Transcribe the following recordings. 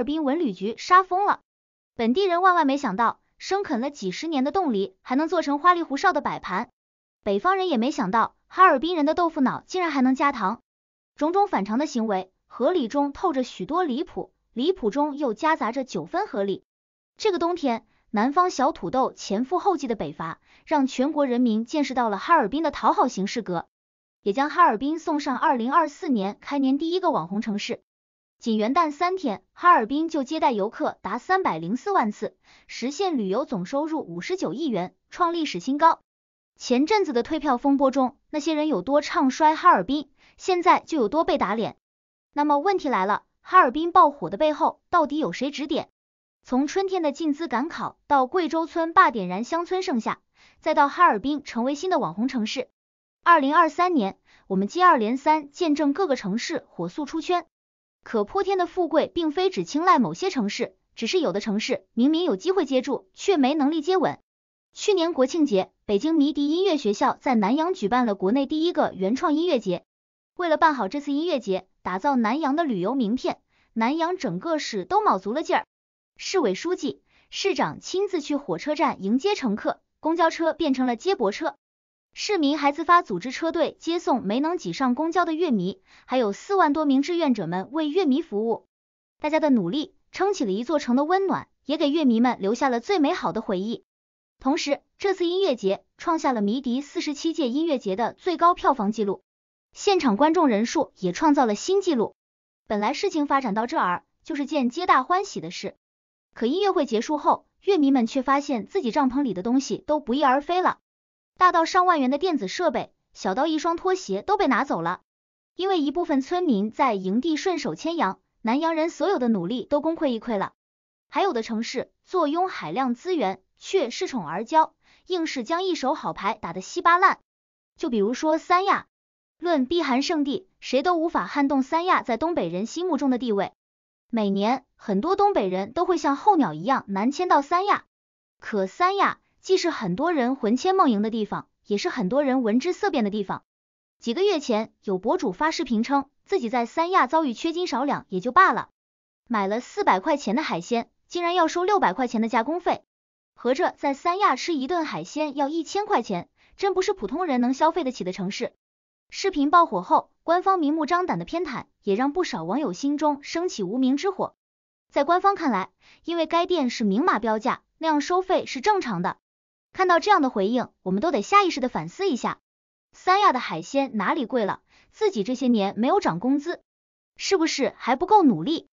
哈尔滨文旅局杀疯了，本地人万万没想到，生啃了几十年的冻梨还能做成花里胡哨的摆盘，北方人也没想到，哈尔滨人的豆腐脑竟然还能加糖，种种反常的行为，合理中透着许多离谱，离谱中又夹杂着九分合理。这个冬天，南方小土豆前赴后继的北伐，让全国人民见识到了哈尔滨的讨好形式格，也将哈尔滨送上二零二四年开年第一个网红城市。仅元旦三天，哈尔滨就接待游客达三百零四万次，实现旅游总收入五十九亿元，创历史新高。前阵子的退票风波中，那些人有多唱衰哈尔滨，现在就有多被打脸。那么问题来了，哈尔滨爆火的背后，到底有谁指点？从春天的进淄赶考到贵州村坝点燃乡村盛夏，再到哈尔滨成为新的网红城市，二零二三年，我们接二连三见证各个城市火速出圈。可泼天的富贵并非只青睐某些城市，只是有的城市明明有机会接住，却没能力接吻。去年国庆节，北京迷笛音乐学校在南阳举办了国内第一个原创音乐节。为了办好这次音乐节，打造南阳的旅游名片，南阳整个市都卯足了劲儿。市委书记、市长亲自去火车站迎接乘客，公交车变成了接驳车。市民还自发组织车队接送没能挤上公交的乐迷，还有四万多名志愿者们为乐迷服务。大家的努力撑起了一座城的温暖，也给乐迷们留下了最美好的回忆。同时，这次音乐节创下了迷笛四十七届音乐节的最高票房纪录，现场观众人数也创造了新纪录。本来事情发展到这儿就是件皆大欢喜的事，可音乐会结束后，乐迷们却发现自己帐篷里的东西都不翼而飞了。大到上万元的电子设备，小到一双拖鞋都被拿走了。因为一部分村民在营地顺手牵羊，南洋人所有的努力都功亏一篑了。还有的城市坐拥海量资源，却恃宠而骄，硬是将一手好牌打得稀巴烂。就比如说三亚，论避寒圣地，谁都无法撼动三亚在东北人心目中的地位。每年很多东北人都会像候鸟一样南迁到三亚，可三亚。既是很多人魂牵梦萦的地方，也是很多人闻之色变的地方。几个月前，有博主发视频称自己在三亚遭遇缺斤少两也就罢了，买了四百块钱的海鲜，竟然要收六百块钱的加工费，合着在三亚吃一顿海鲜要一千块钱，真不是普通人能消费得起的城市。视频爆火后，官方明目张胆的偏袒，也让不少网友心中升起无名之火。在官方看来，因为该店是明码标价，那样收费是正常的。看到这样的回应，我们都得下意识的反思一下，三亚的海鲜哪里贵了，自己这些年没有涨工资，是不是还不够努力？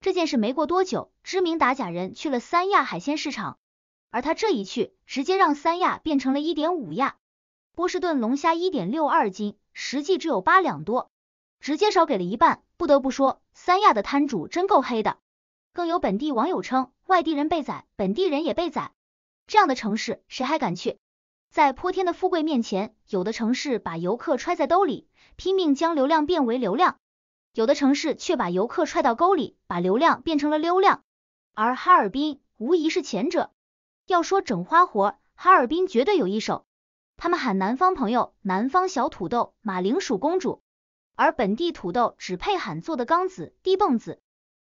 这件事没过多久，知名打假人去了三亚海鲜市场，而他这一去，直接让三亚变成了一点五亚，波士顿龙虾一点六二斤，实际只有八两多，直接少给了一半。不得不说，三亚的摊主真够黑的。更有本地网友称，外地人被宰，本地人也被宰。这样的城市谁还敢去？在泼天的富贵面前，有的城市把游客揣在兜里，拼命将流量变为流量；有的城市却把游客踹到沟里，把流量变成了溜量。而哈尔滨无疑是前者。要说整花活，哈尔滨绝对有一手。他们喊南方朋友“南方小土豆、马铃薯公主”，而本地土豆只配喊做的刚子、地蹦子。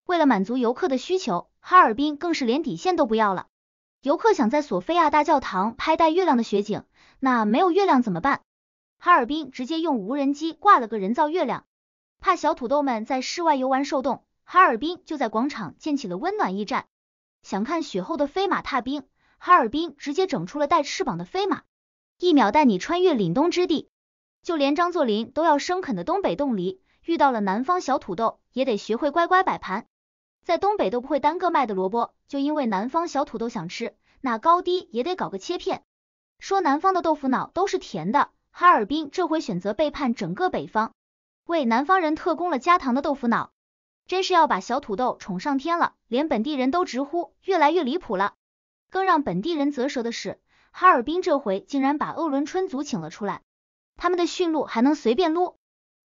为了满足游客的需求，哈尔滨更是连底线都不要了。游客想在索菲亚大教堂拍带月亮的雪景，那没有月亮怎么办？哈尔滨直接用无人机挂了个人造月亮。怕小土豆们在室外游玩受冻，哈尔滨就在广场建起了温暖驿站。想看雪后的飞马踏冰，哈尔滨直接整出了带翅膀的飞马，一秒带你穿越凛冬之地。就连张作霖都要生啃的东北冻梨，遇到了南方小土豆也得学会乖乖摆盘。在东北都不会单个卖的萝卜，就因为南方小土豆想吃，那高低也得搞个切片。说南方的豆腐脑都是甜的，哈尔滨这回选择背叛整个北方，为南方人特供了加糖的豆腐脑，真是要把小土豆宠上天了，连本地人都直呼越来越离谱了。更让本地人啧舌的是，哈尔滨这回竟然把鄂伦春族请了出来，他们的驯鹿还能随便撸，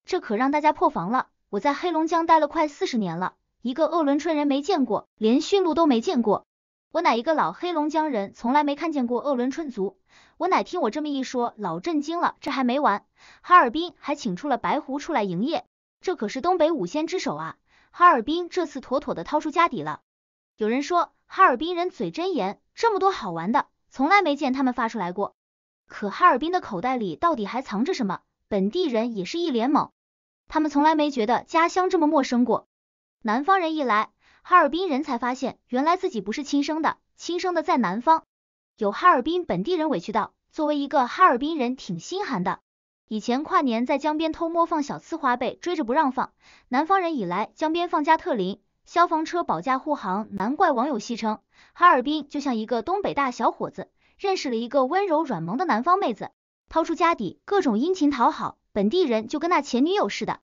这可让大家破防了。我在黑龙江待了快四十年了。一个鄂伦春人没见过，连驯鹿都没见过。我乃一个老黑龙江人，从来没看见过鄂伦春族。我乃听我这么一说，老震惊了。这还没完，哈尔滨还请出了白狐出来营业，这可是东北五仙之首啊！哈尔滨这次妥妥的掏出家底了。有人说哈尔滨人嘴真严，这么多好玩的，从来没见他们发出来过。可哈尔滨的口袋里到底还藏着什么？本地人也是一脸懵，他们从来没觉得家乡这么陌生过。南方人一来，哈尔滨人才发现原来自己不是亲生的，亲生的在南方。有哈尔滨本地人委屈道，作为一个哈尔滨人挺心寒的。以前跨年在江边偷摸放小刺花被追着不让放，南方人一来江边放加特林，消防车保驾护航，难怪网友戏称哈尔滨就像一个东北大小伙子认识了一个温柔软萌的南方妹子，掏出家底各种殷勤讨好，本地人就跟那前女友似的。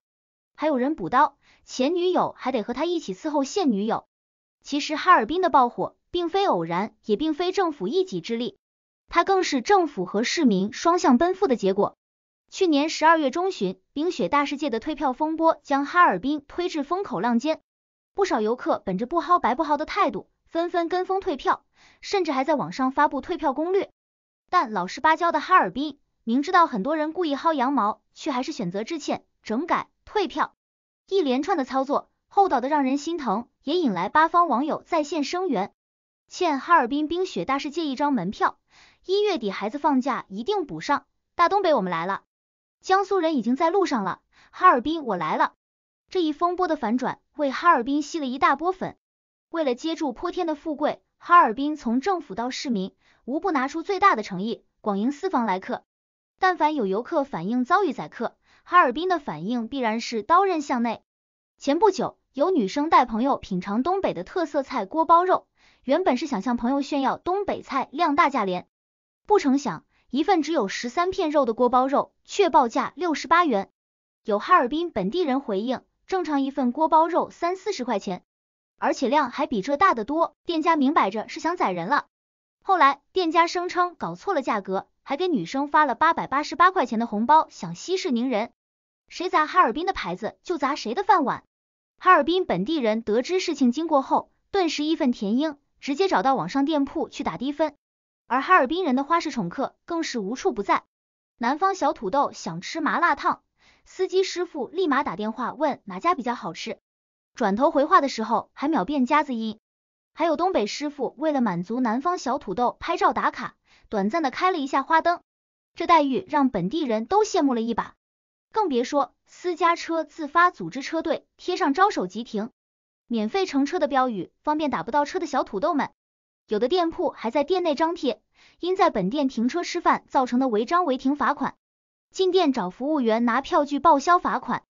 还有人补刀。前女友还得和他一起伺候现女友。其实哈尔滨的爆火并非偶然，也并非政府一己之力，它更是政府和市民双向奔赴的结果。去年十二月中旬，冰雪大世界的退票风波将哈尔滨推至风口浪尖，不少游客本着不薅白不薅的态度，纷纷跟风退票，甚至还在网上发布退票攻略。但老实巴交的哈尔滨，明知道很多人故意薅羊毛，却还是选择致歉、整改、退票。一连串的操作，厚道的让人心疼，也引来八方网友在线声援。欠哈尔滨冰雪大世界一张门票，一月底孩子放假一定补上。大东北我们来了，江苏人已经在路上了，哈尔滨我来了。这一风波的反转，为哈尔滨吸了一大波粉。为了接住泼天的富贵，哈尔滨从政府到市民，无不拿出最大的诚意，广迎四方来客。但凡有游客反映遭遇宰客，哈尔滨的反应必然是刀刃向内。前不久，有女生带朋友品尝东北的特色菜锅包肉，原本是想向朋友炫耀东北菜量大价廉，不成想一份只有十三片肉的锅包肉却报价六十八元。有哈尔滨本地人回应，正常一份锅包肉三四十块钱，而且量还比这大得多，店家明摆着是想宰人了。后来，店家声称搞错了价格。还给女生发了八百八十八块钱的红包，想息事宁人。谁砸哈尔滨的牌子，就砸谁的饭碗。哈尔滨本地人得知事情经过后，顿时义愤填膺，直接找到网上店铺去打低分。而哈尔滨人的花式宠客更是无处不在。南方小土豆想吃麻辣烫，司机师傅立马打电话问哪家比较好吃，转头回话的时候还秒变夹子音。还有东北师傅为了满足南方小土豆拍照打卡。短暂的开了一下花灯，这待遇让本地人都羡慕了一把，更别说私家车自发组织车队，贴上“招手即停，免费乘车”的标语，方便打不到车的小土豆们。有的店铺还在店内张贴，因在本店停车吃饭造成的违章违停罚款，进店找服务员拿票据报销罚款。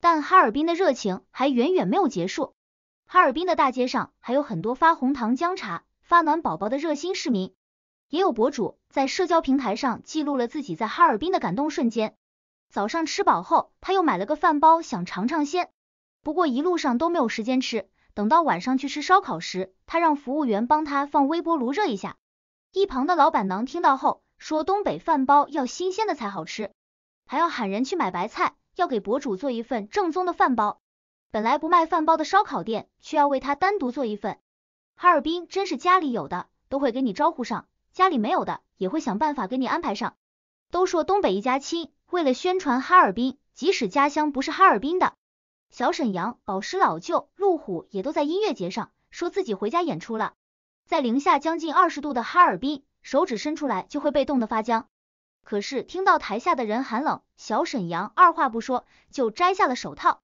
但哈尔滨的热情还远远没有结束，哈尔滨的大街上还有很多发红糖姜茶、发暖宝宝的热心市民。也有博主在社交平台上记录了自己在哈尔滨的感动瞬间。早上吃饱后，他又买了个饭包想尝尝鲜，不过一路上都没有时间吃。等到晚上去吃烧烤时，他让服务员帮他放微波炉热一下。一旁的老板娘听到后说：“东北饭包要新鲜的才好吃，还要喊人去买白菜，要给博主做一份正宗的饭包。本来不卖饭包的烧烤店，却要为他单独做一份。哈尔滨真是家里有的都会给你招呼上。”家里没有的也会想办法给你安排上。都说东北一家亲，为了宣传哈尔滨，即使家乡不是哈尔滨的，小沈阳、宝石老舅、路虎也都在音乐节上说自己回家演出了。在零下将近二十度的哈尔滨，手指伸出来就会被冻得发僵。可是听到台下的人喊冷，小沈阳二话不说就摘下了手套。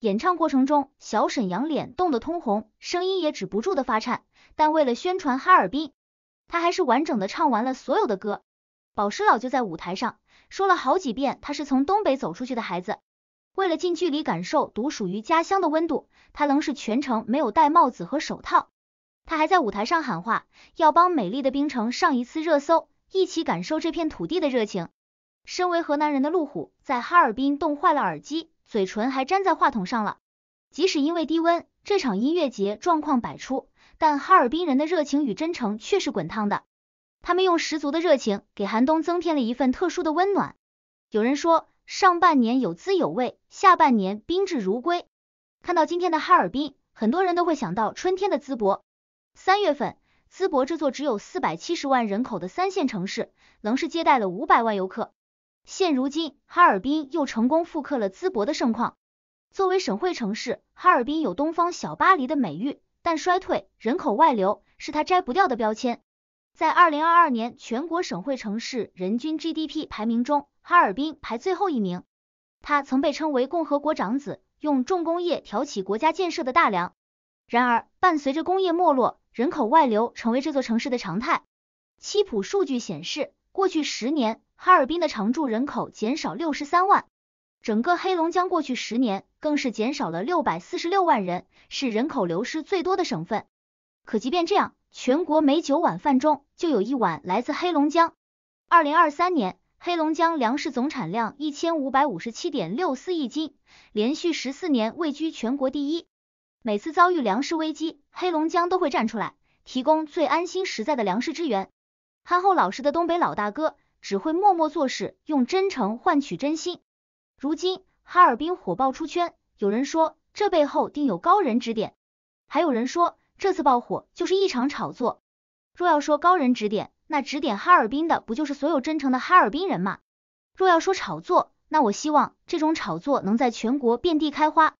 演唱过程中，小沈阳脸冻得通红，声音也止不住的发颤，但为了宣传哈尔滨。他还是完整的唱完了所有的歌，宝石老就在舞台上说了好几遍他是从东北走出去的孩子，为了近距离感受独属于家乡的温度，他仍是全程没有戴帽子和手套。他还在舞台上喊话，要帮美丽的冰城上一次热搜，一起感受这片土地的热情。身为河南人的路虎在哈尔滨冻坏了耳机，嘴唇还粘在话筒上了。即使因为低温。这场音乐节状况百出，但哈尔滨人的热情与真诚却是滚烫的。他们用十足的热情，给寒冬增添了一份特殊的温暖。有人说，上半年有滋有味，下半年宾至如归。看到今天的哈尔滨，很多人都会想到春天的淄博。三月份，淄博这座只有四百七十万人口的三线城市，仍是接待了五百万游客。现如今，哈尔滨又成功复刻了淄博的盛况。作为省会城市，哈尔滨有“东方小巴黎”的美誉，但衰退、人口外流是它摘不掉的标签。在二零二二年全国省会城市人均 GDP 排名中，哈尔滨排最后一名。它曾被称为共和国长子，用重工业挑起国家建设的大梁。然而，伴随着工业没落，人口外流成为这座城市的常态。七普数据显示，过去十年，哈尔滨的常住人口减少六十三万。整个黑龙江过去十年更是减少了六百四十六万人，是人口流失最多的省份。可即便这样，全国每九碗饭中就有一碗来自黑龙江。二零二三年，黑龙江粮食总产量一千五百五十七点六四亿斤，连续十四年位居全国第一。每次遭遇粮食危机，黑龙江都会站出来，提供最安心实在的粮食支援。憨厚老实的东北老大哥，只会默默做事，用真诚换取真心。如今哈尔滨火爆出圈，有人说这背后定有高人指点，还有人说这次爆火就是一场炒作。若要说高人指点，那指点哈尔滨的不就是所有真诚的哈尔滨人吗？若要说炒作，那我希望这种炒作能在全国遍地开花。